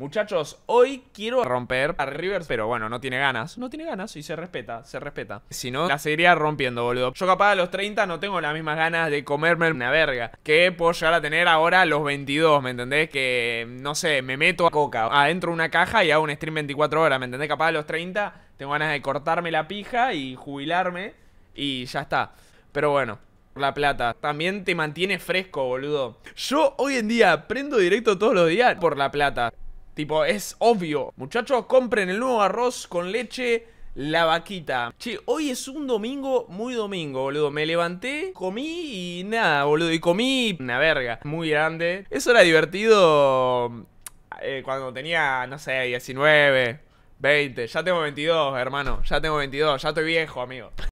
Muchachos, hoy quiero romper a Rivers, pero bueno, no tiene ganas. No tiene ganas y se respeta, se respeta. Si no, la seguiría rompiendo, boludo. Yo capaz a los 30 no tengo las mismas ganas de comerme una verga que puedo llegar a tener ahora los 22, ¿me entendés? Que, no sé, me meto a coca adentro una caja y hago un stream 24 horas, ¿me entendés? Capaz a los 30 tengo ganas de cortarme la pija y jubilarme y ya está. Pero bueno, la plata. También te mantiene fresco, boludo. Yo hoy en día prendo directo todos los días por la plata. Tipo, es obvio. Muchachos, compren el nuevo arroz con leche la vaquita. Che, hoy es un domingo muy domingo, boludo. Me levanté, comí y nada, boludo. Y comí una verga muy grande. Eso era divertido eh, cuando tenía, no sé, 19, 20. Ya tengo 22, hermano. Ya tengo 22. Ya estoy viejo, amigo.